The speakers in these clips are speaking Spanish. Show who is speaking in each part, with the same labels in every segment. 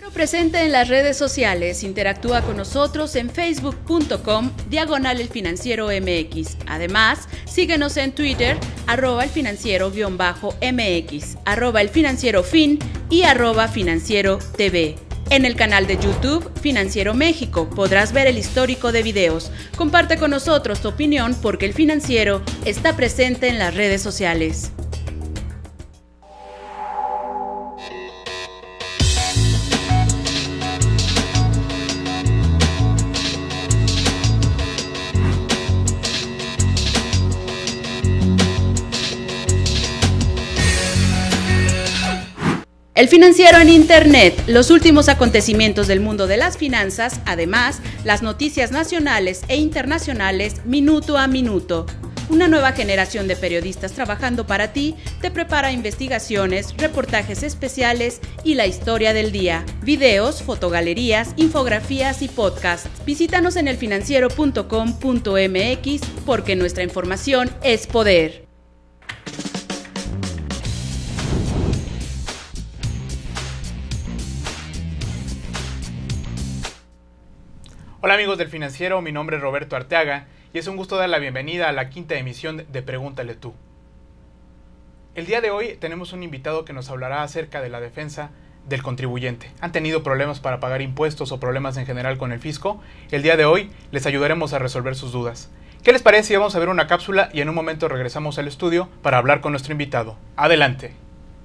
Speaker 1: Noticiero presente en las redes sociales. Interactúa con nosotros en facebook.com diagonal el financiero MX. Además, síguenos en Twitter arroba el financiero MX, arroba el financiero fin y arroba financiero TV. En el canal de YouTube Financiero México podrás ver el histórico de videos. Comparte con nosotros tu opinión porque el financiero está presente en las redes sociales. El financiero en Internet, los últimos acontecimientos del mundo de las finanzas, además, las noticias nacionales e internacionales minuto a minuto. Una nueva generación de periodistas trabajando para ti te prepara investigaciones, reportajes especiales y la historia del día. Videos, fotogalerías, infografías y podcasts. Visítanos en elfinanciero.com.mx porque nuestra información es poder.
Speaker 2: Hola amigos del financiero, mi nombre es Roberto Arteaga y es un gusto dar la bienvenida a la quinta emisión de Pregúntale tú. El día de hoy tenemos un invitado que nos hablará acerca de la defensa del contribuyente. ¿Han tenido problemas para pagar impuestos o problemas en general con el fisco? El día de hoy les ayudaremos a resolver sus dudas. ¿Qué les parece si vamos a ver una cápsula y en un momento regresamos al estudio para hablar con nuestro invitado? Adelante.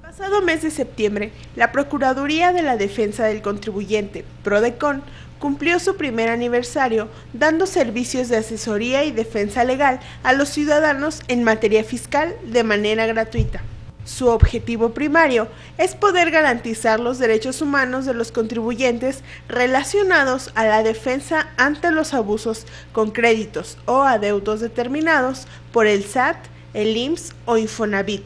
Speaker 3: Pasado mes de septiembre, la Procuraduría de la Defensa del Contribuyente, PRODECON, cumplió su primer aniversario dando servicios de asesoría y defensa legal a los ciudadanos en materia fiscal de manera gratuita. Su objetivo primario es poder garantizar los derechos humanos de los contribuyentes relacionados a la defensa ante los abusos con créditos o adeudos determinados por el SAT, el IMSS o Infonavit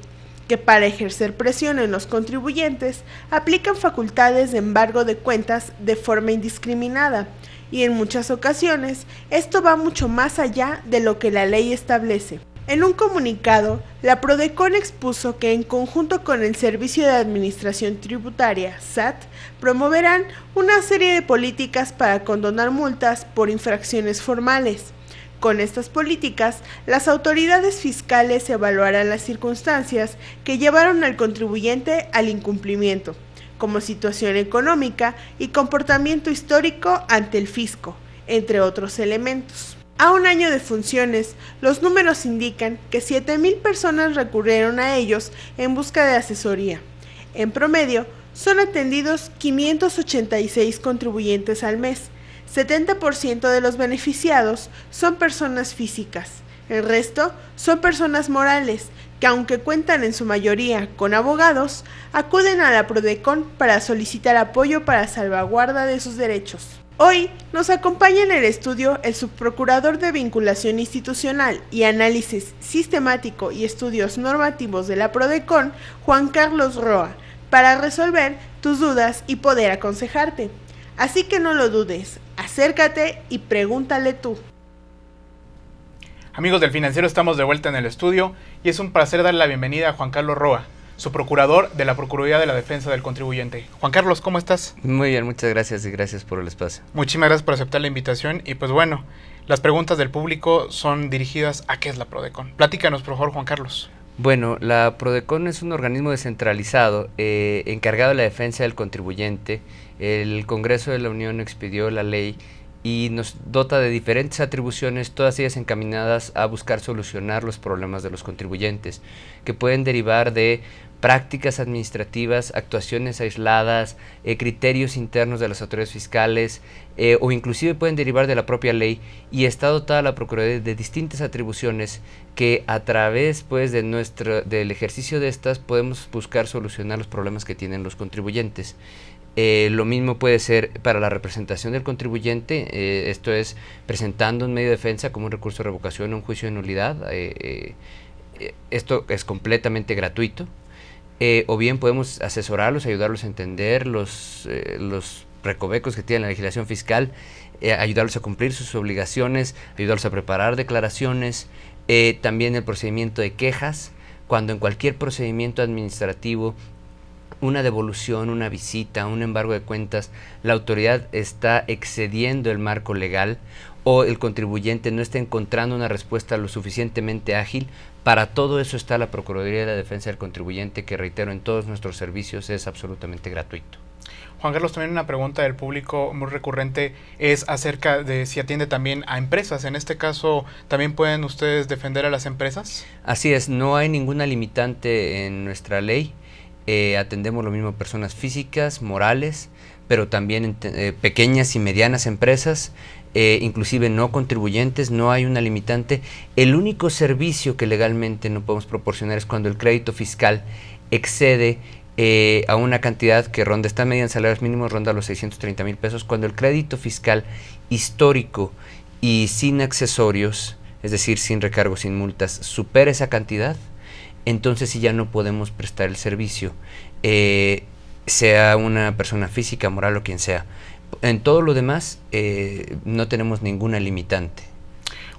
Speaker 3: que para ejercer presión en los contribuyentes aplican facultades de embargo de cuentas de forma indiscriminada y en muchas ocasiones esto va mucho más allá de lo que la ley establece. En un comunicado, la Prodecon expuso que en conjunto con el Servicio de Administración Tributaria, SAT, promoverán una serie de políticas para condonar multas por infracciones formales con estas políticas, las autoridades fiscales evaluarán las circunstancias que llevaron al contribuyente al incumplimiento, como situación económica y comportamiento histórico ante el fisco, entre otros elementos. A un año de funciones, los números indican que 7.000 personas recurrieron a ellos en busca de asesoría. En promedio, son atendidos 586 contribuyentes al mes, 70% de los beneficiados son personas físicas. El resto son personas morales que, aunque cuentan en su mayoría con abogados, acuden a la Prodecon para solicitar apoyo para salvaguarda de sus derechos. Hoy nos acompaña en el estudio el subprocurador de vinculación institucional y análisis sistemático y estudios normativos de la Prodecon, Juan Carlos Roa, para resolver tus dudas y poder aconsejarte. Así que no lo dudes, Acércate y pregúntale tú.
Speaker 2: Amigos del Financiero, estamos de vuelta en el estudio y es un placer dar la bienvenida a Juan Carlos Roa, su procurador de la Procuraduría de la Defensa del Contribuyente. Juan Carlos, ¿cómo estás? Muy bien, muchas
Speaker 4: gracias y gracias por el espacio.
Speaker 2: Muchísimas gracias por aceptar la invitación y pues bueno, las preguntas del público son dirigidas a qué es la PRODECON. Platícanos, por favor, Juan Carlos.
Speaker 4: Bueno, la Prodecon es un organismo descentralizado eh, encargado de la defensa del contribuyente. El Congreso de la Unión expidió la ley y nos dota de diferentes atribuciones, todas ellas encaminadas a buscar solucionar los problemas de los contribuyentes, que pueden derivar de prácticas administrativas, actuaciones aisladas, eh, criterios internos de las autoridades fiscales eh, o inclusive pueden derivar de la propia ley y está dotada la Procuraduría de distintas atribuciones que a través pues, de nuestro, del ejercicio de estas podemos buscar solucionar los problemas que tienen los contribuyentes. Eh, lo mismo puede ser para la representación del contribuyente, esto es presentando un medio de defensa como un recurso de revocación o un juicio de nulidad. esto es completamente gratuito, eh, o bien podemos asesorarlos, ayudarlos a entender los, eh, los recovecos que tiene la legislación fiscal, eh, ayudarlos a cumplir sus obligaciones, ayudarlos a preparar declaraciones, también el procedimiento de quejas, cuando en cualquier procedimiento administrativo una devolución, una visita, un embargo de cuentas, la autoridad está excediendo el marco legal o el contribuyente no está encontrando una respuesta lo suficientemente ágil, para todo eso está la Procuraduría de la Defensa del Contribuyente, que reitero, en todos nuestros servicios es absolutamente gratuito.
Speaker 2: Juan Carlos, también una pregunta del público muy recurrente es acerca de si atiende también a empresas. En este caso, ¿también pueden ustedes defender a las empresas?
Speaker 4: Así es, no hay ninguna limitante en nuestra ley. Eh, atendemos lo mismo personas físicas, morales, pero también eh, pequeñas y medianas empresas. Eh, inclusive no contribuyentes, no hay una limitante. El único servicio que legalmente no podemos proporcionar es cuando el crédito fiscal excede eh, a una cantidad que ronda, esta media en salarios mínimos ronda los 630 mil pesos, cuando el crédito fiscal histórico y sin accesorios, es decir, sin recargos, sin multas, supera esa cantidad, entonces sí ya no podemos prestar el servicio, eh, sea una persona física, moral o quien sea. En todo lo demás eh, no tenemos ninguna limitante.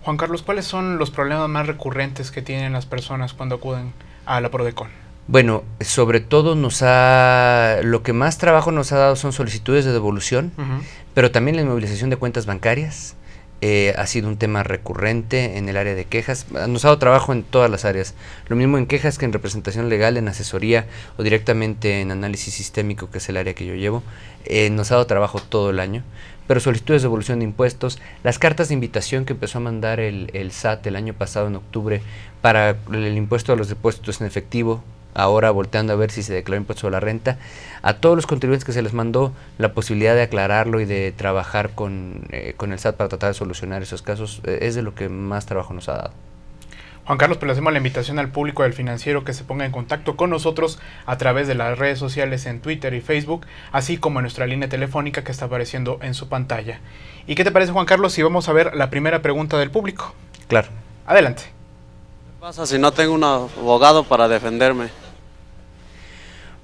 Speaker 2: Juan Carlos, ¿cuáles son los problemas más recurrentes que tienen las personas cuando acuden a la Prodecon?
Speaker 4: Bueno, sobre todo nos ha lo que más trabajo nos ha dado son solicitudes de devolución, pero también la inmovilización de cuentas bancarias, eh, ha sido un tema recurrente en el área de quejas. Nos ha dado trabajo en todas las áreas. Lo mismo en quejas que en representación legal, en asesoría o directamente en análisis sistémico, que es el área que yo llevo. Eh, nos ha dado trabajo todo el año. Pero solicitudes de devolución de impuestos, las cartas de invitación que empezó a mandar el, el SAT el año pasado en octubre para el impuesto a los depósitos en efectivo, ahora volteando a ver si se declaró impuesto a la renta, a todos los contribuyentes que se les mandó la posibilidad de aclararlo y de trabajar con, eh, el SAT para tratar de solucionar esos casos, eh, es de lo que más trabajo nos ha dado.
Speaker 2: Juan Carlos, pues le hacemos la invitación al público del financiero que se ponga en contacto con nosotros a través de las redes sociales en Twitter y Facebook, así como en nuestra línea telefónica que está apareciendo en su pantalla. ¿Y qué te parece, Juan Carlos, si vamos a ver la primera pregunta del público? Claro. Adelante. ¿Qué pasa si no tengo un abogado para defenderme?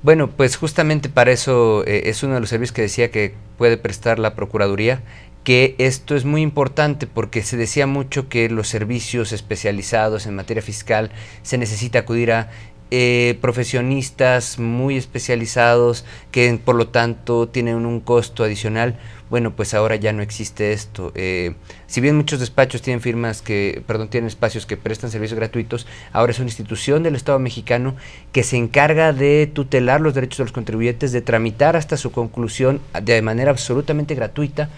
Speaker 4: Bueno, pues justamente para eso eh, es uno de los servicios que decía que puede prestar la Procuraduría, que esto es muy importante porque se decía mucho que los servicios especializados en materia fiscal se necesita acudir a eh, profesionistas muy especializados que por lo tanto tienen un costo adicional bueno, pues ahora ya no existe esto. Eh, si bien muchos despachos tienen firmas que, perdón, tienen espacios que prestan servicios gratuitos, ahora es una institución del Estado mexicano que se encarga de tutelar los derechos de los contribuyentes, de tramitar hasta su conclusión de manera absolutamente gratuita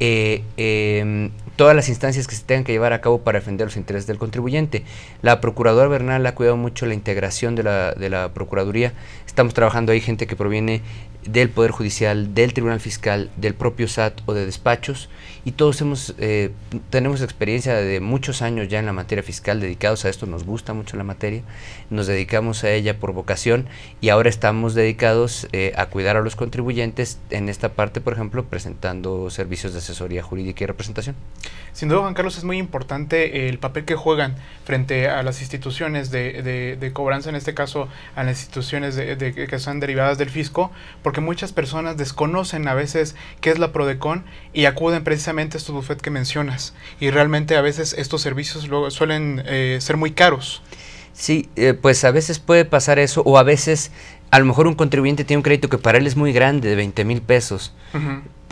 Speaker 4: eh, em, todas las instancias que se tengan que llevar a cabo para defender los intereses del contribuyente. La procuradora Bernal ha cuidado mucho la integración de la, de la Procuraduría. Estamos trabajando ahí gente que proviene del Poder Judicial, del Tribunal Fiscal, del propio SAT o de despachos y todos hemos, eh, tenemos experiencia de muchos años ya en la materia fiscal dedicados a esto, nos gusta mucho la materia, nos dedicamos a ella por vocación y ahora estamos dedicados eh, a cuidar a los contribuyentes en esta parte, por ejemplo, presentando servicios de asesoría jurídica y representación.
Speaker 2: Sin duda, Juan Carlos, es muy importante el papel que juegan frente a las instituciones de, de, de cobranza, en este caso a las instituciones de, que son derivadas del fisco, porque muchas personas desconocen a veces qué es la PRODECON y acuden precisamente a estos bufet que mencionas. Y realmente a veces estos servicios luego suelen eh, ser muy caros. Sí, eh, pues a veces puede pasar eso o
Speaker 4: a veces a lo mejor un contribuyente tiene un crédito que para él es muy grande, de 20 mil pesos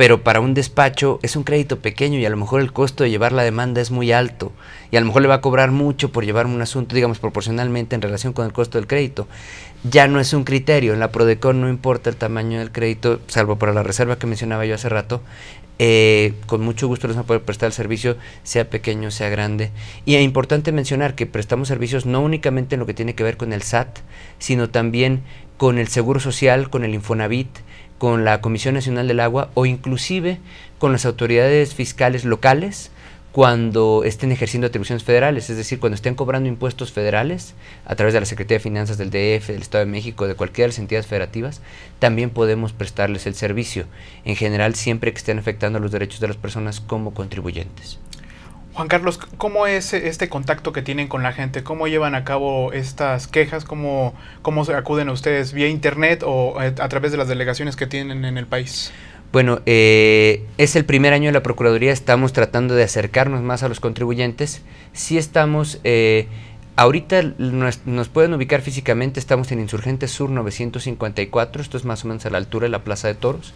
Speaker 4: pero para un despacho es un crédito pequeño y a lo mejor el costo de llevar la demanda es muy alto y a lo mejor le va a cobrar mucho por llevar un asunto, digamos, proporcionalmente en relación con el costo del crédito. Ya no es un criterio, en la Prodecon no importa el tamaño del crédito, salvo para la reserva que mencionaba yo hace rato, eh, con mucho gusto les van a poder prestar el servicio, sea pequeño, sea grande. Y es importante mencionar que prestamos servicios no únicamente en lo que tiene que ver con el SAT, sino también con el Seguro Social, con el Infonavit, con la Comisión Nacional del Agua o inclusive con las autoridades fiscales locales cuando estén ejerciendo atribuciones federales, es decir, cuando estén cobrando impuestos federales a través de la Secretaría de Finanzas del DF, del Estado de México, de cualquiera de las entidades federativas, también podemos prestarles el servicio, en general siempre que estén afectando los derechos de las personas como contribuyentes.
Speaker 2: Juan Carlos, ¿cómo es este contacto que tienen con la gente? ¿Cómo llevan a cabo estas quejas? ¿Cómo, cómo acuden a ustedes? ¿Vía internet o eh, a través de las delegaciones que tienen en el país?
Speaker 4: Bueno, eh, es el primer año de la Procuraduría, estamos tratando de acercarnos más a los contribuyentes. Sí estamos eh, Ahorita nos, pueden ubicar físicamente, estamos en Insurgente Sur 954, esto es más o menos a la altura de la Plaza de Toros,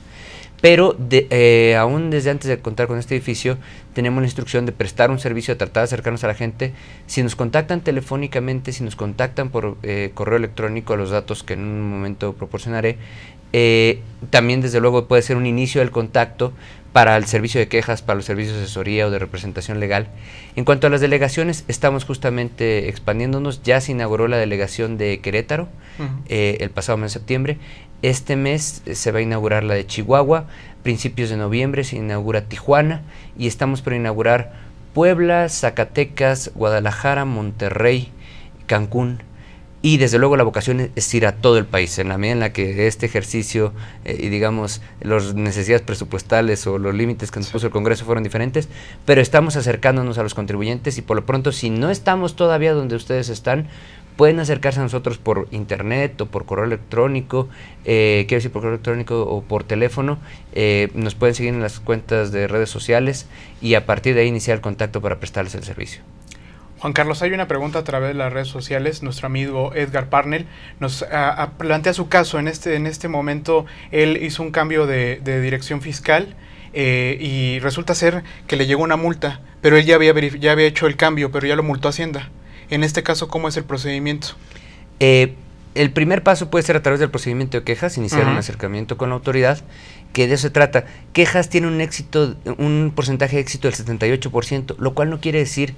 Speaker 4: pero eh, aún desde antes de contar con este edificio tenemos la instrucción de prestar un servicio, de tratar de acercarnos a la gente. Si nos contactan telefónicamente, si nos contactan por eh, correo electrónico, los datos que en un momento proporcionaré, eh, también, desde luego, puede ser un inicio del contacto para el servicio de quejas, para los servicios de asesoría o de representación legal. En cuanto a las delegaciones, estamos justamente expandiéndonos. Ya se inauguró la delegación de Querétaro eh, el pasado mes de septiembre. Este mes eh, se va a inaugurar la de Chihuahua, principios de noviembre se inaugura Tijuana y estamos por inaugurar Puebla, Zacatecas, Guadalajara, Monterrey, Cancún, y desde luego la vocación es ir a todo el país, en la medida en la que este ejercicio eh, y digamos las necesidades presupuestales o los límites que nos puso el Congreso fueron diferentes, pero estamos acercándonos a los contribuyentes y por lo pronto si no estamos todavía donde ustedes están, pueden acercarse a nosotros por internet o por correo electrónico, eh, quiero decir por correo electrónico o por teléfono, eh, nos pueden seguir en las cuentas de redes sociales y a partir de ahí iniciar el contacto para prestarles el servicio.
Speaker 2: Juan Carlos, hay una pregunta a través de las redes sociales. Nuestro amigo Edgar Parnell nos ah, ah, plantea su caso. En este, en este momento él hizo un cambio de, dirección fiscal. Eh, y resulta ser que le llegó una multa, pero él ya había, ya había hecho el cambio, pero ya lo multó Hacienda. En este caso, ¿cómo es el procedimiento? Eh, el primer
Speaker 4: paso puede ser a través del procedimiento de quejas, iniciar un acercamiento con la autoridad, que de eso se trata. Quejas tiene un éxito, un porcentaje de éxito del 78%, lo cual no quiere decir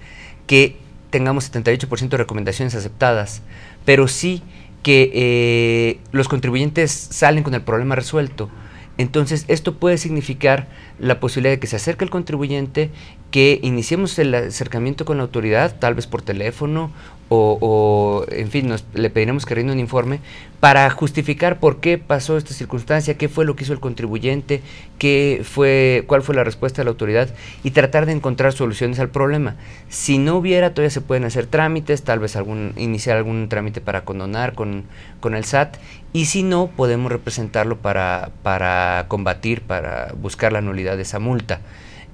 Speaker 4: que tengamos 78% de recomendaciones aceptadas, pero sí que eh, los contribuyentes salen con el problema resuelto. Entonces, esto puede significar la posibilidad de que se acerque el contribuyente, que iniciemos el acercamiento con la autoridad, tal vez por teléfono o, en fin, nos, le pediremos que rinda un informe para justificar por qué pasó esta circunstancia, qué fue lo que hizo el contribuyente, qué fue, cuál fue la respuesta de la autoridad y tratar de encontrar soluciones al problema. Si no hubiera, todavía se pueden hacer trámites, tal vez algún, iniciar algún trámite para condonar con, con el SAT y si no, podemos representarlo para, para combatir, para buscar la nulidad de esa multa.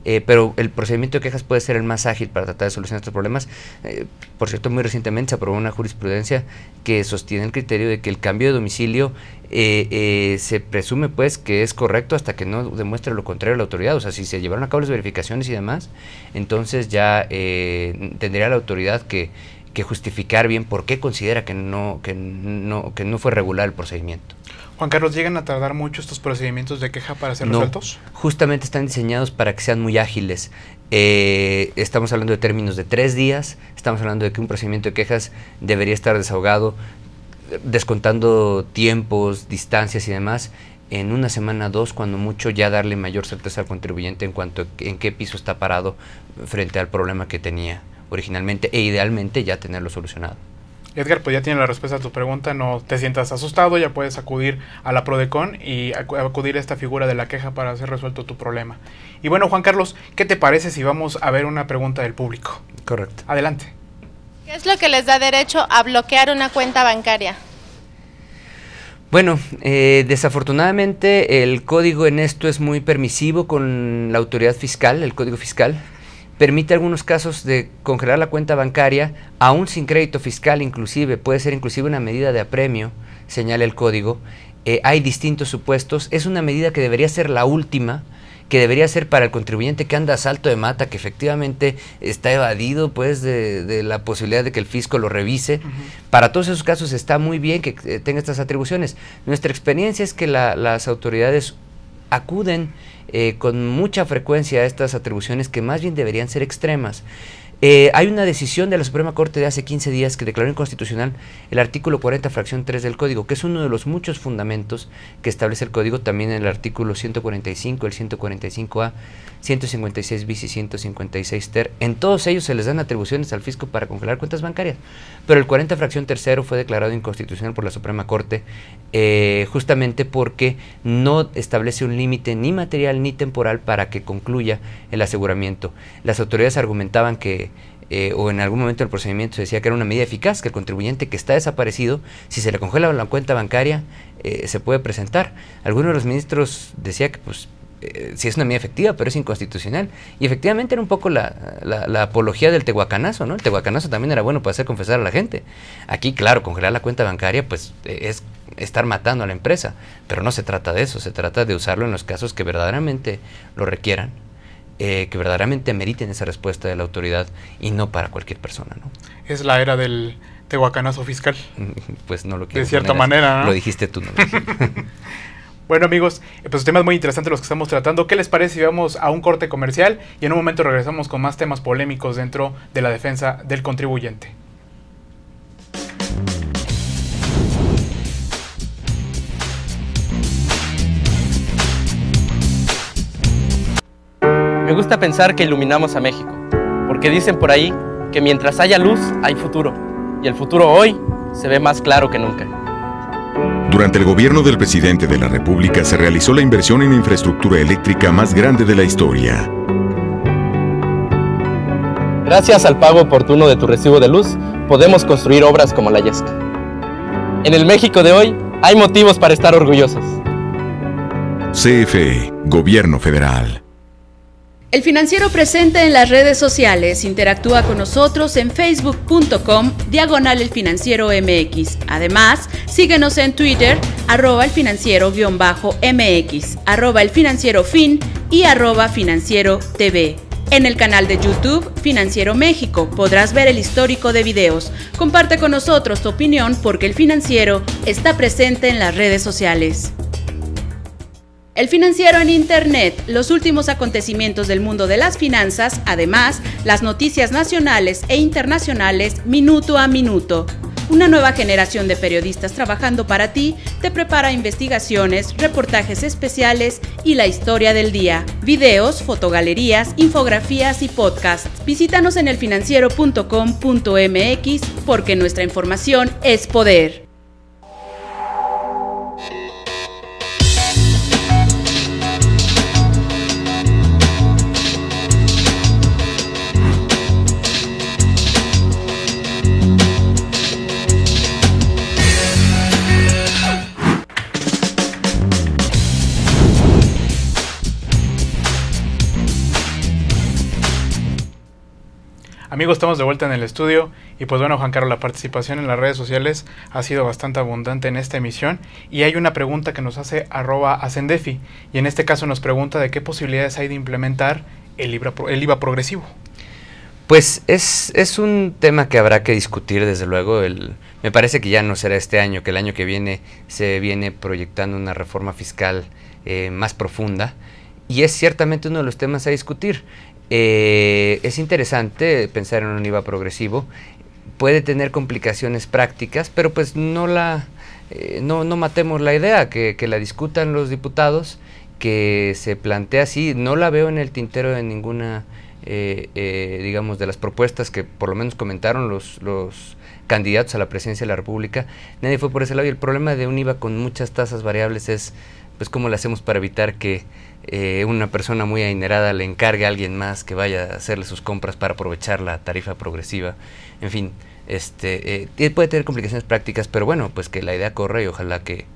Speaker 4: Eh, pero el procedimiento de quejas puede ser el más ágil para tratar de solucionar estos problemas. Eh, por cierto, muy recientemente se aprobó una jurisprudencia que sostiene el criterio de que el cambio de domicilio eh, se presume pues que es correcto hasta que no demuestre lo contrario la autoridad. O sea, si se llevaron a cabo las verificaciones y demás, entonces ya tendría la autoridad que, que justificar bien por qué considera que no, que no, que no fue regular el procedimiento.
Speaker 2: Juan Carlos, ¿llegan a tardar mucho estos procedimientos de queja para ser no,
Speaker 4: Justamente están diseñados para que sean muy ágiles. Eh, estamos hablando de términos de tres días, estamos hablando de que un procedimiento de quejas debería estar desahogado, descontando tiempos, distancias y demás, en una semana o dos, cuando mucho, ya darle mayor certeza al contribuyente en cuanto en qué piso está parado frente al problema que tenía originalmente e idealmente ya tenerlo solucionado.
Speaker 2: Edgar, pues ya tiene la respuesta a tu pregunta, no te sientas asustado, ya puedes acudir a la Prodecon y acudir a esta figura de la queja para hacer resuelto tu problema. Y bueno, Juan Carlos, ¿qué te parece si vamos a ver una pregunta del público? Correcto. Adelante.
Speaker 1: ¿Qué es lo que les da derecho a bloquear una cuenta bancaria?
Speaker 4: Bueno, eh, desafortunadamente el código en esto es muy permisivo con la autoridad fiscal, el código fiscal permite algunos casos de congelar la cuenta bancaria, aún sin crédito fiscal inclusive, puede ser inclusive una medida de apremio, señala el código. Eh, hay distintos supuestos, es una medida que debería ser la última, que debería ser para el contribuyente que anda a salto de mata, que efectivamente está evadido pues de, la posibilidad de que el fisco lo revise. Para todos esos casos está muy bien que eh, tenga estas atribuciones. Nuestra experiencia es que las autoridades acuden eh, con mucha frecuencia a estas atribuciones que más bien deberían ser extremas. Eh, hay una decisión de la Suprema Corte de hace 15 días que declaró inconstitucional el artículo 40, fracción 3 del Código, que es uno de los muchos fundamentos que establece el Código, también en el artículo 145, el 145A, 156 bis y 156 ter. En todos ellos se les dan atribuciones al fisco para congelar cuentas bancarias, pero el 40, fracción 3 fue declarado inconstitucional por la Suprema Corte eh, justamente porque no establece un límite ni material ni temporal para que concluya el aseguramiento. Las autoridades argumentaban que eh, o en algún momento el procedimiento se decía que era una medida eficaz, que el contribuyente que está desaparecido, si se le congela la cuenta bancaria, eh, se puede presentar. Algunos de los ministros decía que pues eh, si es una medida efectiva, pero es inconstitucional. Y efectivamente era un poco la, apología del tehuacanazo, ¿no? El tehuacanazo también era bueno para hacer confesar a la gente. Aquí, claro, congelar la cuenta bancaria, pues es estar matando a la empresa, pero no se trata de eso, se trata de usarlo en los casos que verdaderamente lo requieran eh, que verdaderamente meriten esa respuesta de la autoridad y no para cualquier persona. ¿no?
Speaker 2: Es la era del tehuacanazo fiscal.
Speaker 4: Mm, pues no lo quiero. De cierta manera. ¿no? Lo dijiste tú. No
Speaker 2: Bueno amigos, eh, pues temas muy interesantes los que estamos tratando. ¿Qué les parece si vamos a un corte comercial y en un momento regresamos con más temas polémicos dentro de la defensa del contribuyente? Me gusta pensar que iluminamos a México, porque dicen por ahí que mientras haya luz hay futuro, y el futuro hoy se ve más claro que nunca. Durante el gobierno del presidente de la República se realizó la inversión en infraestructura eléctrica más grande de la historia. Gracias al pago oportuno de tu recibo de luz, podemos construir obras como la Yesca. En el México de hoy hay motivos para estar orgullosos. CFE, Gobierno Federal.
Speaker 1: El financiero presente en las redes sociales interactúa con nosotros en facebook.com diagonal el financiero MX. Además, síguenos en Twitter arroba el financiero MX, arroba el y arroba financiero TV. En el canal de YouTube Financiero México podrás ver el histórico de videos. Comparte con nosotros tu opinión porque el financiero está presente en las redes sociales. El financiero en Internet, los últimos acontecimientos del mundo de las finanzas, además, las noticias nacionales e internacionales minuto a minuto. Una nueva generación de periodistas trabajando para ti te prepara investigaciones, reportajes especiales y la historia del día. Videos, fotogalerías, infografías y podcasts. Visítanos en elfinanciero.com.mx porque nuestra información es poder.
Speaker 2: Amigos, estamos de vuelta en el estudio y pues bueno, Juan Carlos, la participación en las redes sociales ha sido bastante abundante en esta emisión y hay una pregunta que nos hace arroba Ascendefi y en este caso nos pregunta de qué posibilidades hay de implementar el IVA, el IVA progresivo.
Speaker 4: Pues es, es, un tema que habrá que discutir, desde luego. El, me parece que ya no será este año, que el año que viene se viene proyectando una reforma fiscal eh, más profunda. Y es ciertamente uno de los temas a discutir. Eh, es interesante pensar en un IVA progresivo. Puede tener complicaciones prácticas, pero pues no la eh, no, no, matemos la idea, que, la discutan los diputados, que se plantea así. No la veo en el tintero de ninguna eh, digamos, de las propuestas que por lo menos comentaron los, los candidatos a la presidencia de la República, nadie fue por ese lado. Y el problema de un IVA con muchas tasas variables es pues cómo le hacemos para evitar que eh, una persona muy adinerada le encargue a alguien más que vaya a hacerle sus compras para aprovechar la tarifa progresiva. En fin, este eh, puede tener complicaciones prácticas, pero bueno, pues que la idea corre y ojalá que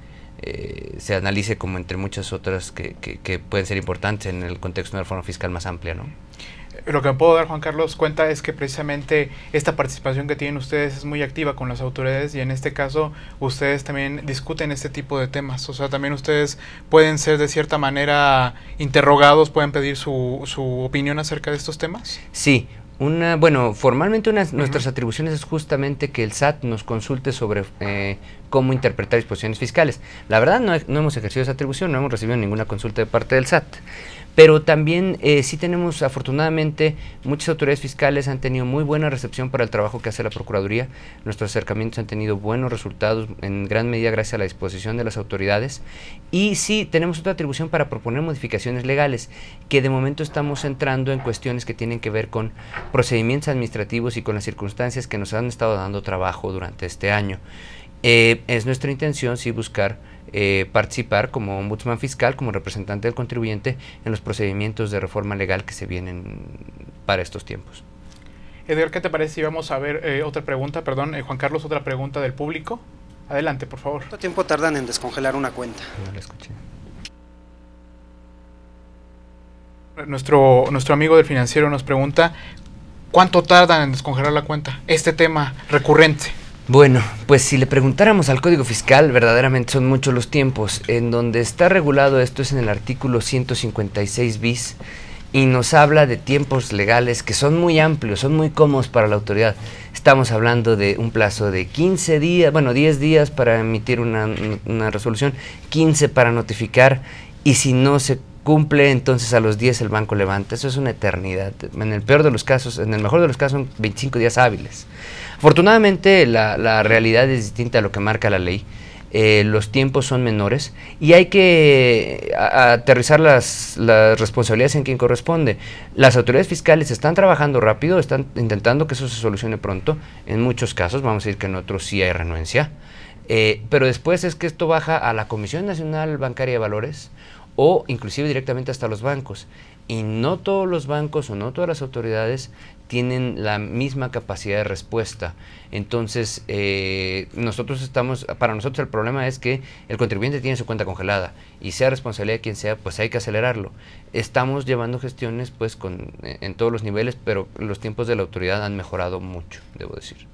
Speaker 4: eh, se analice como entre muchas otras que, pueden ser importantes en el contexto de una reforma fiscal más amplia, ¿no?
Speaker 2: lo que me puedo dar, Juan Carlos, cuenta es que precisamente esta participación que tienen ustedes es muy activa con las autoridades y en este caso ustedes también discuten este tipo de temas. O sea, también ustedes pueden ser de cierta manera interrogados, pueden pedir su, opinión acerca de estos temas.
Speaker 4: Sí, una, bueno, formalmente nuestras atribuciones es justamente que el SAT nos consulte sobre eh, cómo interpretar disposiciones fiscales. La verdad no, hemos ejercido esa atribución, no hemos recibido ninguna consulta de parte del SAT. Pero también eh, sí tenemos, afortunadamente, muchas autoridades fiscales han tenido muy buena recepción para el trabajo que hace la Procuraduría. Nuestros acercamientos han tenido buenos resultados, en gran medida gracias a la disposición de las autoridades. Y sí tenemos otra atribución para proponer modificaciones legales, que de momento estamos entrando en cuestiones que tienen que ver con procedimientos administrativos y con las circunstancias que nos han estado dando trabajo durante este año. Eh, es nuestra intención sí buscar eh, participar como ombudsman fiscal, como representante del contribuyente en los procedimientos de reforma legal que se vienen para estos tiempos.
Speaker 2: Edgar, ¿qué te parece si vamos a ver eh, otra pregunta? Perdón, Juan Carlos, otra pregunta del público. Adelante, por favor. ¿Cuánto tiempo tardan
Speaker 4: en descongelar una cuenta? No la escuché.
Speaker 2: Nuestro, nuestro amigo del financiero nos pregunta, ¿cuánto tardan en descongelar la cuenta? Este tema
Speaker 4: recurrente. Bueno, pues si le preguntáramos al Código Fiscal, verdaderamente son muchos los tiempos. En donde está regulado esto es en el artículo 156 bis y nos habla de tiempos legales que son muy amplios, son muy cómodos para la autoridad. Estamos hablando de un plazo de 15 días, bueno, 10 días para emitir una, resolución, 15 para notificar y si no se cumple, entonces a los 10 el banco levanta. Eso es una eternidad. En el peor de los casos, en el mejor de los casos son 25 días hábiles. Afortunadamente la, realidad es distinta a lo que marca la ley. Eh, los tiempos son menores y hay que eh, aterrizar las, responsabilidades en quien corresponde. Las autoridades fiscales están trabajando rápido, están intentando que eso se solucione pronto. En muchos casos, vamos a decir que en otros sí hay renuencia. Eh, pero después es que esto baja a la Comisión Nacional Bancaria de Valores o inclusive directamente hasta los bancos. Y no todos los bancos o no todas las autoridades tienen la misma capacidad de respuesta. Entonces, eh, nosotros estamos, para nosotros el problema es que el contribuyente tiene su cuenta congelada y sea responsabilidad quien sea, pues hay que acelerarlo. Estamos llevando gestiones pues con, eh, en todos los niveles, pero los tiempos de la autoridad han mejorado mucho, debo decir.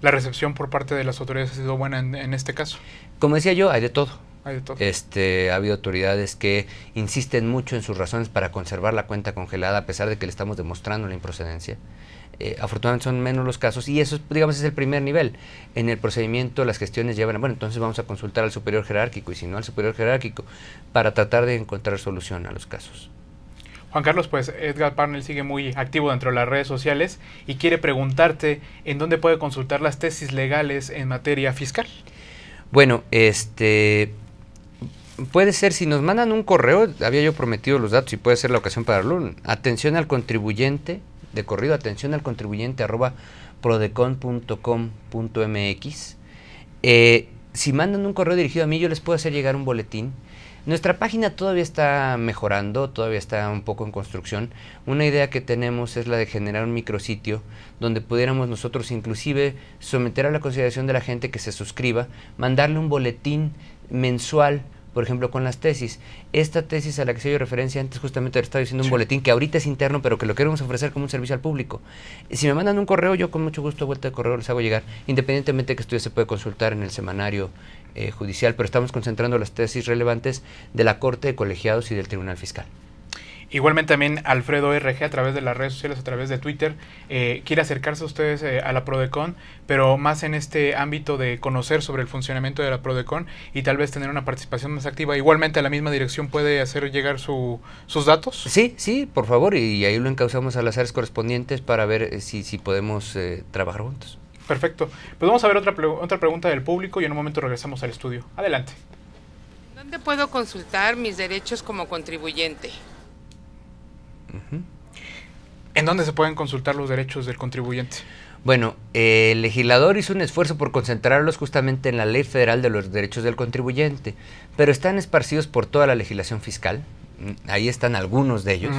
Speaker 2: ¿La recepción por parte de las autoridades ha sido buena en este caso?
Speaker 4: Como decía yo, hay de todo. Este, ha habido autoridades que insisten mucho en sus razones para conservar la cuenta congelada a pesar de que le estamos demostrando la improcedencia. Eh, afortunadamente son menos los casos y eso, digamos, es el primer nivel. En el procedimiento las gestiones llevan, bueno, entonces vamos a consultar al superior jerárquico y si no al superior jerárquico para tratar de encontrar solución a los casos.
Speaker 2: Juan Carlos, pues Edgar Parnell sigue muy activo dentro de las redes sociales y quiere preguntarte en dónde puede consultar las tesis legales en materia fiscal.
Speaker 4: Bueno, este, puede ser, si nos mandan un correo, había yo prometido los datos y puede ser la ocasión para darlo. Atención al contribuyente, de corrido, atención al contribuyente arroba prodecon.com.mx. Eh, si mandan un correo dirigido a mí, yo les puedo hacer llegar un boletín. Nuestra página todavía está mejorando, todavía está un poco en construcción. Una idea que tenemos es la de generar un micrositio donde pudiéramos nosotros inclusive someter a la consideración de la gente que se suscriba, mandarle un boletín mensual por ejemplo, con las tesis. Esta tesis a la que se dio referencia antes, justamente le estaba diciendo un boletín que ahorita es interno, pero que lo queremos ofrecer como un servicio al público. Si me mandan un correo, yo con mucho gusto, vuelta de correo, les hago llegar. Independientemente de que esto ya se puede consultar en el semanario eh, judicial, pero estamos concentrando las tesis relevantes de la Corte de Colegiados y del Tribunal Fiscal.
Speaker 2: Igualmente también Alfredo RG a través de las redes sociales, a través de Twitter, eh, quiere acercarse a ustedes eh, a la Prodecon, pero más en este ámbito de conocer sobre el funcionamiento de la Prodecon y tal vez tener una participación más activa. Igualmente a la misma dirección puede hacer llegar sus datos. Sí,
Speaker 4: sí, por favor, y, ahí lo encauzamos a las áreas correspondientes para ver eh, si, podemos trabajar
Speaker 2: juntos. Perfecto. Pues vamos a ver otra, otra pregunta del público y en un momento regresamos al estudio. Adelante.
Speaker 4: ¿Dónde puedo consultar mis derechos como contribuyente?
Speaker 2: ¿En dónde se pueden consultar los derechos del contribuyente? Bueno,
Speaker 4: el legislador hizo un esfuerzo por concentrarlos justamente en la Ley Federal de los Derechos del Contribuyente, pero están esparcidos por toda la legislación fiscal. Mm, ahí están algunos de ellos.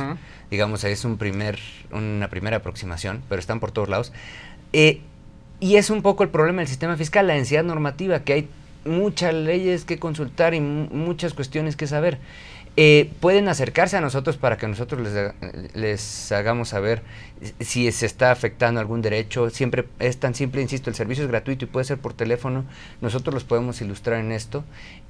Speaker 4: Digamos, ahí es un primer, una primera aproximación, pero están por todos lados. Eh, y es un poco el problema del sistema fiscal, la densidad normativa, que hay muchas leyes que consultar y muchas cuestiones que saber. Eh, pueden acercarse a nosotros para que nosotros les, les hagamos saber si se está afectando algún derecho. Siempre es tan simple, insisto, el servicio es gratuito y puede ser por teléfono. Nosotros los podemos ilustrar en esto.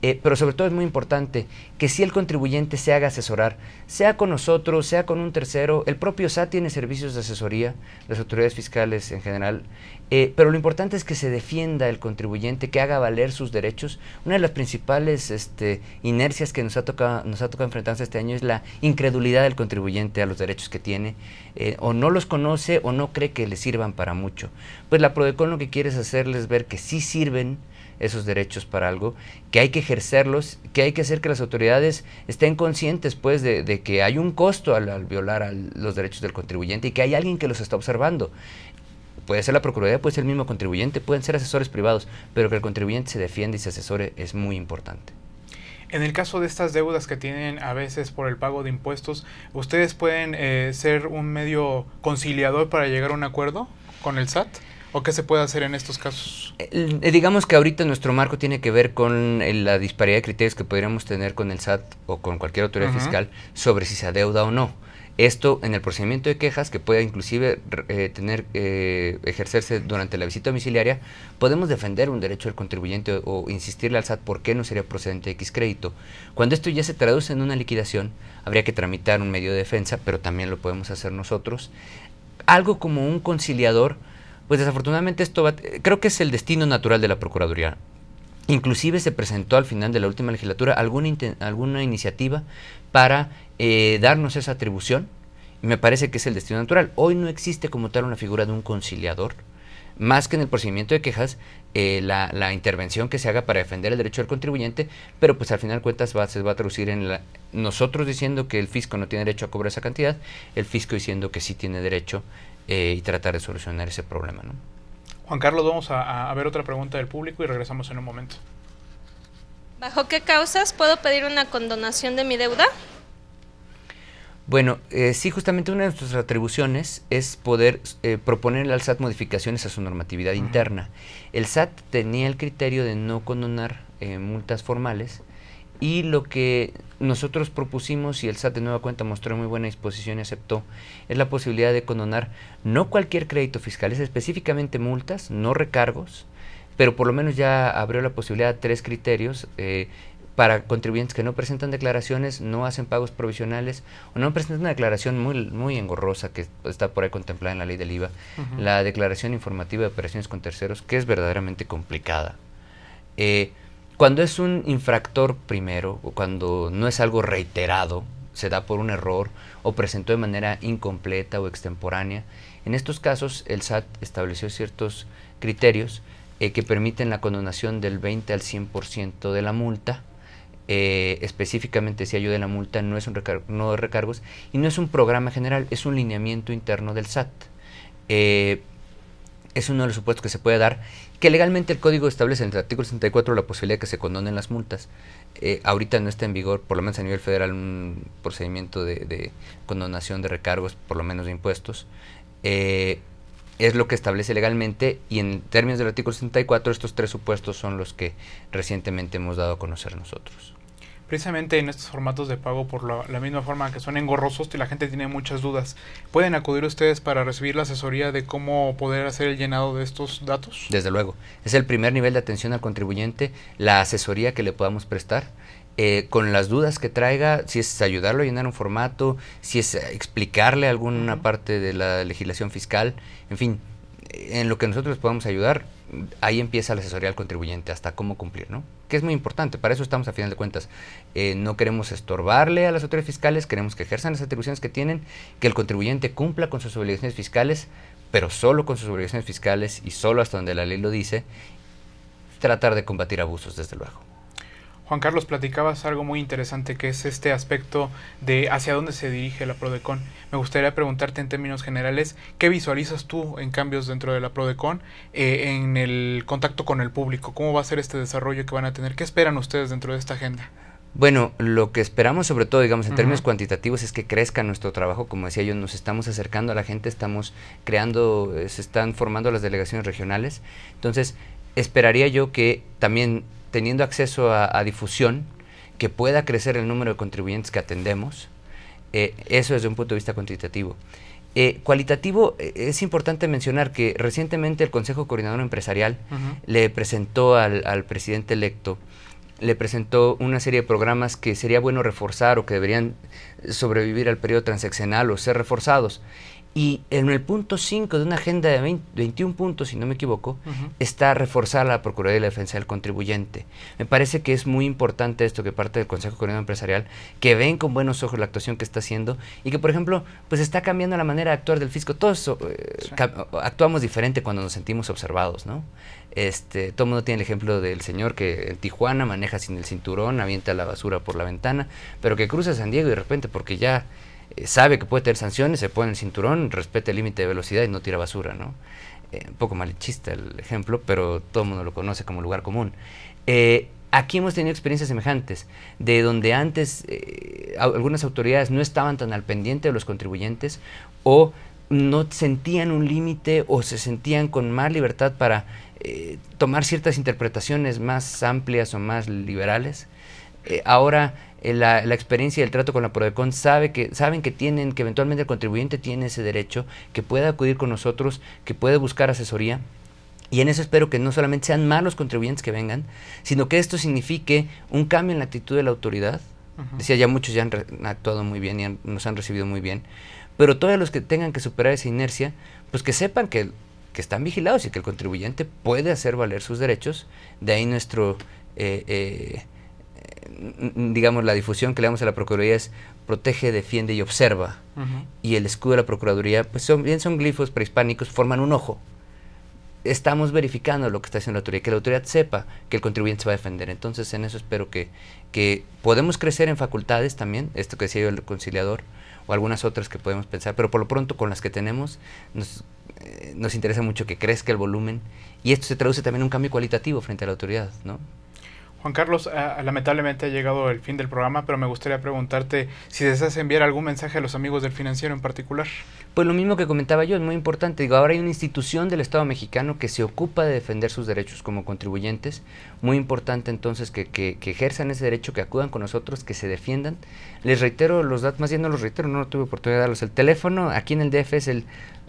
Speaker 4: Eh, pero sobre todo es muy importante que si el contribuyente se haga asesorar, sea con nosotros, sea con un tercero, el propio SAT tiene servicios de asesoría, las autoridades fiscales en general, eh, pero lo importante es que se defienda el contribuyente, que haga valer sus derechos. Una de las principales este, inercias que nos ha, tocado, nos ha enfrentarse este año es la incredulidad del contribuyente a los derechos que tiene, eh, o no los conoce o no cree que le sirvan para mucho. Pues la PRODECON lo que quiere es hacerles ver que sí sirven esos derechos para algo, que hay que ejercerlos, que hay que hacer que las autoridades estén conscientes pues de, que hay un costo al, violar los derechos del contribuyente y que hay alguien que los está observando. Puede ser la Procuraduría, puede ser el mismo contribuyente, pueden ser asesores privados, pero que el contribuyente se defienda y se asesore es muy importante.
Speaker 2: En el caso de estas deudas que tienen a veces por el pago de impuestos, ¿ustedes pueden eh, ser un medio conciliador para llegar a un acuerdo con el SAT? ¿O qué se puede hacer en estos casos?
Speaker 4: Eh, eh, digamos que ahorita nuestro marco tiene que ver con eh, la disparidad de criterios que podríamos tener con el SAT o con cualquier autoridad fiscal sobre si se adeuda o no. Esto en el procedimiento de quejas, que pueda inclusive tener ejercerse durante la visita domiciliaria, podemos defender un derecho del contribuyente o, o, insistirle al SAT por qué no sería procedente X crédito. Cuando esto ya se traduce en una liquidación, habría que tramitar un medio de defensa, pero también lo podemos hacer nosotros. Algo como un conciliador pues desafortunadamente esto va, creo que es el destino natural de la Procuraduría. Inclusive se presentó al final de la última legislatura alguna, alguna iniciativa para eh, darnos esa atribución. Me parece que es el destino natural. Hoy no existe como tal una figura de un conciliador. Más que en el procedimiento de quejas, eh, la, intervención que se haga para defender el derecho del contribuyente, pero pues al final cuentas va, se va a traducir en nosotros diciendo que el fisco no tiene derecho a cobrar esa cantidad, el fisco diciendo que sí tiene derecho eh, y tratar de solucionar ese problema. ¿no?
Speaker 2: Juan Carlos, vamos a, ver otra pregunta del público y regresamos en un momento.
Speaker 3: ¿Bajo qué causas puedo pedir una condonación de mi deuda?
Speaker 4: Bueno, eh, sí, justamente una de nuestras atribuciones es poder eh, proponerle al SAT modificaciones a su normatividad interna. El SAT tenía el criterio de no condonar eh, multas formales y lo que nosotros propusimos y el SAT de nueva cuenta mostró muy buena disposición y aceptó es la posibilidad de condonar no cualquier crédito fiscal, es específicamente multas, no recargos, pero por lo menos ya abrió la posibilidad de tres criterios. Eh, para contribuyentes que no presentan declaraciones, no hacen pagos provisionales o no presentan una declaración muy, muy engorrosa que está por ahí contemplada en la ley del IVA, la declaración informativa de operaciones con terceros, que es verdaderamente complicada. Eh, cuando es un infractor primero, o cuando no es algo reiterado, se da por un error o presentó de manera incompleta o extemporánea, en estos casos el SAT estableció ciertos criterios eh, que permiten la condonación del 20 al 100% de la multa, eh, específicamente si ayuda la multa no es un recargo, no recargos y no es un programa general, es un lineamiento interno del SAT. Eh, es uno de los supuestos que se puede dar que legalmente el código establece en el artículo 64 la posibilidad de que se condonen las multas. Eh, ahorita no está en vigor, por lo menos a nivel federal, un procedimiento de, condonación de recargos, por lo menos de impuestos. Eh, es lo que establece legalmente y en términos del artículo 64 estos tres supuestos son los que recientemente hemos dado a conocer
Speaker 2: nosotros precisamente en estos formatos de pago por la, misma forma que son engorrosos y la gente tiene muchas dudas. ¿Pueden acudir ustedes para recibir la asesoría de cómo poder hacer el llenado de estos datos?
Speaker 4: Desde luego, es el primer nivel de atención al contribuyente, la asesoría que le podamos prestar. Eh, con las dudas que traiga, si es ayudarlo a llenar un formato, si es eh, explicarle alguna parte de la legislación fiscal, en fin, en lo que nosotros podamos ayudar, ahí empieza la asesoría al contribuyente hasta cómo cumplir, ¿no? Que es muy importante, para eso estamos a final de cuentas. Eh, no queremos estorbarle a las autoridades fiscales, queremos que ejerzan las atribuciones que tienen, que el contribuyente cumpla con sus obligaciones fiscales, pero solo con sus obligaciones fiscales y solo hasta donde la ley lo dice, tratar de combatir abusos, desde luego.
Speaker 2: Juan Carlos, platicabas algo muy interesante que es este aspecto de hacia dónde se dirige la Prodecon. Me gustaría preguntarte en términos generales, ¿qué visualizas tú en cambios dentro de la Prodecon eh, en el contacto con el público? ¿Cómo va a ser este desarrollo que van a tener? ¿Qué esperan ustedes dentro de esta agenda?
Speaker 4: Bueno, lo que esperamos sobre todo, digamos, en términos cuantitativos es que crezca nuestro trabajo. Como decía yo, nos estamos acercando a la gente, estamos creando, se están formando las delegaciones regionales. Entonces, esperaría yo que también teniendo acceso a, difusión, que pueda crecer el número de contribuyentes que atendemos, eh, eso desde un punto de vista cuantitativo. Eh, cualitativo, eh, es importante mencionar que recientemente el Consejo Coordinador Empresarial le presentó al, presidente electo, le presentó una serie de programas que sería bueno reforzar o que deberían sobrevivir al periodo transaccional o ser reforzados. Y en el punto 5 de una agenda de 21 puntos, si no me equivoco, está reforzar la Procuraduría de la Defensa del Contribuyente. Me parece que es muy importante esto que parte del Consejo Coordinador Empresarial, que ven con buenos ojos la actuación que está haciendo y que, por ejemplo, pues está cambiando la manera de actuar del fisco. Todos eh, actuamos diferente cuando nos sentimos observados, ¿no? Este, todo el mundo tiene el ejemplo del señor que en Tijuana maneja sin el cinturón, avienta la basura por la ventana, pero que cruza San Diego y de repente porque ya eh, sabe que puede tener sanciones, se pone el cinturón, respeta el límite de velocidad y no tira basura, ¿no? Eh, un poco malchista el ejemplo, pero todo el mundo lo conoce como lugar común. Eh, aquí hemos tenido experiencias semejantes, de donde antes algunas autoridades no estaban tan al pendiente de los contribuyentes o no sentían un límite o se sentían con más libertad para tomar ciertas interpretaciones más amplias o más liberales. ahora eh, la, experiencia y el trato con la Prodecon sabe que, saben que tienen, que eventualmente el contribuyente tiene ese derecho, que puede acudir con nosotros, que puede buscar asesoría. Y en eso espero que no solamente sean malos contribuyentes que vengan, sino que esto signifique un cambio en la actitud de la autoridad. Decía, ya muchos ya han, actuado muy bien y nos han recibido muy bien. Pero todos los que tengan que superar esa inercia, pues que sepan que, que están vigilados y que el contribuyente puede hacer valer sus derechos. De ahí nuestro eh, eh, digamos, la difusión que le damos a la Procuraduría es protege, defiende y observa. Y el escudo de la Procuraduría, pues bien son glifos prehispánicos, forman un ojo. Estamos verificando lo que está haciendo la autoridad, que la autoridad sepa que el contribuyente se va a defender. Entonces, en eso espero que, que podemos crecer en facultades también, esto que decía yo el conciliador, o algunas otras que podemos pensar, pero por lo pronto con las que tenemos nos, eh, nos interesa mucho que crezca el volumen y esto se traduce también en un cambio cualitativo frente a la autoridad, ¿no?
Speaker 2: Juan Carlos, ah, ah, lamentablemente ha llegado el fin del programa, pero me gustaría preguntarte si deseas enviar algún mensaje a los amigos del financiero en particular.
Speaker 4: Pues lo mismo que comentaba yo, es muy importante. Digo, ahora hay una institución del Estado mexicano que se ocupa de defender sus derechos como contribuyentes. Muy importante entonces que, ejerzan ese derecho, que acudan con nosotros, que se defiendan. Les reitero los datos, más bien no los reitero, no tuve oportunidad de darlos. El teléfono aquí en el DF es el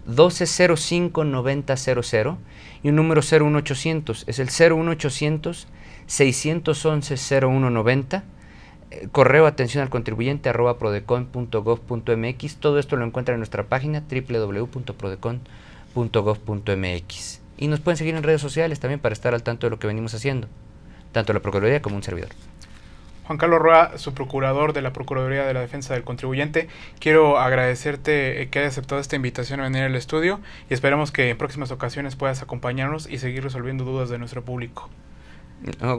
Speaker 4: 1205-9000 y un número 01800, es el 01800 611-0190, eh, correo atención al contribuyente arroba prodecon.gov.mx. Todo esto lo encuentra en nuestra página www.prodecon.gov.mx. Y nos pueden seguir en redes sociales también para estar al tanto de lo que venimos haciendo, tanto la Procuraduría como un servidor.
Speaker 2: Juan Carlos Roa, su procurador de la Procuraduría de la Defensa del Contribuyente, quiero agradecerte eh, que hayas aceptado esta invitación a venir al estudio y esperamos que en próximas ocasiones puedas acompañarnos y seguir resolviendo dudas de nuestro público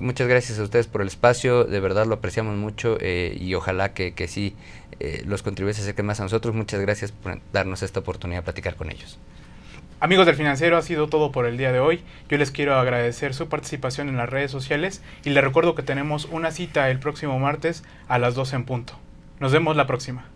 Speaker 4: muchas gracias a ustedes por el espacio, de verdad lo apreciamos mucho eh, y ojalá que, que sí eh, los contribuyentes se acerquen más a nosotros. Muchas gracias por darnos esta oportunidad de platicar con ellos.
Speaker 2: Amigos del Financiero, ha sido todo por el día de hoy. Yo les quiero agradecer su participación en las redes sociales y les recuerdo que tenemos una cita el próximo martes a las 12 en punto. Nos vemos la próxima.